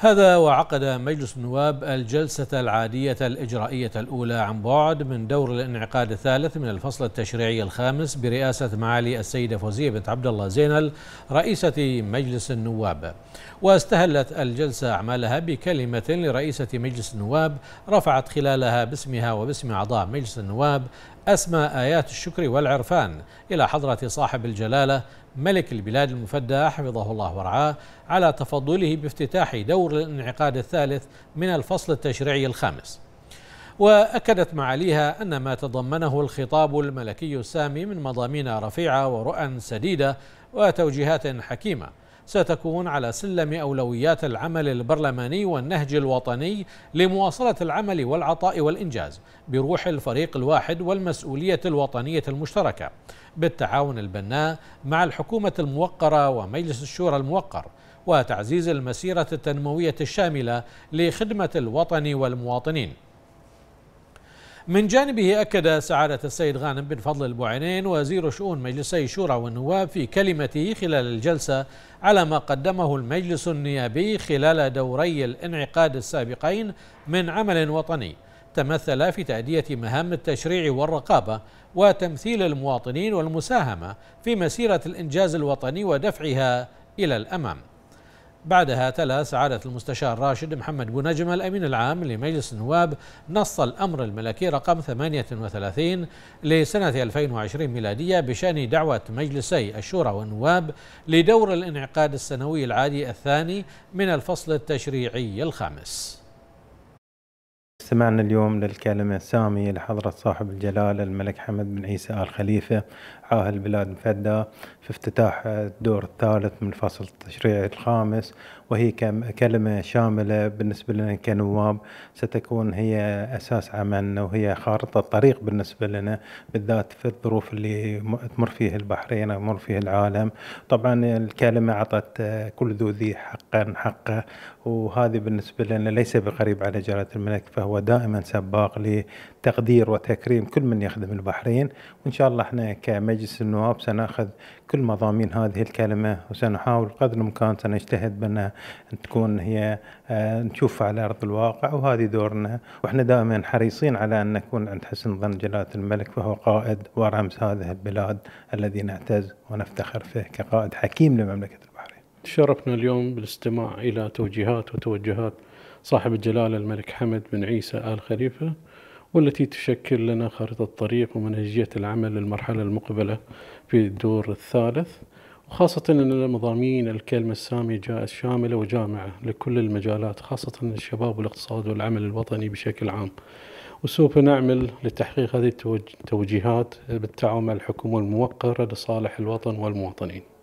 هذا وعقد مجلس النواب الجلسة العادية الإجرائية الأولى عن بعد من دور الانعقاد الثالث من الفصل التشريعي الخامس برئاسة معالي السيدة فوزية بنت عبد الله زينل رئيسة مجلس النواب واستهلت الجلسة أعمالها بكلمة لرئيسة مجلس النواب رفعت خلالها باسمها وباسم أعضاء مجلس النواب أسمى آيات الشكر والعرفان إلى حضرة صاحب الجلالة ملك البلاد المفدى حفظه الله ورعاه على تفضله بافتتاح دور الانعقاد الثالث من الفصل التشريعي الخامس وأكدت معاليها أن ما تضمنه الخطاب الملكي السامي من مضامين رفيعة ورؤى سديدة وتوجيهات حكيمة ستكون على سلم أولويات العمل البرلماني والنهج الوطني لمواصلة العمل والعطاء والإنجاز بروح الفريق الواحد والمسؤولية الوطنية المشتركة بالتعاون البناء مع الحكومة الموقرة ومجلس الشورى الموقر وتعزيز المسيرة التنموية الشاملة لخدمة الوطن والمواطنين من جانبه أكد سعادة السيد غانم بن فضل البوعينين وزير شؤون مجلسي الشورى والنواب في كلمته خلال الجلسة على ما قدمه المجلس النيابي خلال دوري الانعقاد السابقين من عمل وطني تمثل في تأدية مهام التشريع والرقابة وتمثيل المواطنين والمساهمة في مسيرة الإنجاز الوطني ودفعها إلى الأمام بعدها تلا سعادة المستشار راشد محمد بونجمة الأمين العام لمجلس النواب نص الأمر الملكي رقم 38 لسنة 2020 ميلادية بشأن دعوة مجلسي الشورى والنواب لدور الانعقاد السنوي العادي الثاني من الفصل التشريعي الخامس استمعنا اليوم للكلمة السامية لحضرة صاحب الجلالة الملك حمد بن عيسى آل خليفة عاهل البلاد مفدى في افتتاح الدور الثالث من فصل التشريع الخامس وهي كلمة شاملة بالنسبة لنا كنواب ستكون هي أساس عملنا وهي خارطة طريق بالنسبة لنا بالذات في الظروف اللي تمر فيها البحرين ومر فيها العالم طبعا الكلمة أعطت كل ذو ذي حقا حقه وهذه بالنسبة لنا ليس بقريب على جلالة الملك فهو دائما سباق لتقدير وتكريم كل من يخدم البحرين وإن شاء الله احنا كمجلس النواب سنأخذ كل مضامين هذه الكلمة وسنحاول قدر الإمكان سنجتهد بأنها تكون هي آه، نشوفها على أرض الواقع وهذه دورنا وإحنا دائما حريصين على أن نكون عند حسن ظن جلالة الملك فهو قائد ورمز هذه البلاد الذي نعتز ونفتخر فيه كقائد حكيم لمملكة البحرين شرفنا اليوم بالاستماع إلى توجيهات وتوجهات صاحب الجلالة الملك حمد بن عيسى آل خليفة والتي تشكل لنا خارطة الطريق ومنهجية العمل للمرحلة المقبلة في الدور الثالث وخاصة أن مضامين الكلمة السامية جاءت شاملة وجامعة لكل المجالات خاصة الشباب والاقتصاد والعمل الوطني بشكل عام وسوف نعمل لتحقيق هذه التوجيهات بالتعاون مع الحكومة الموقرة لصالح الوطن والمواطنين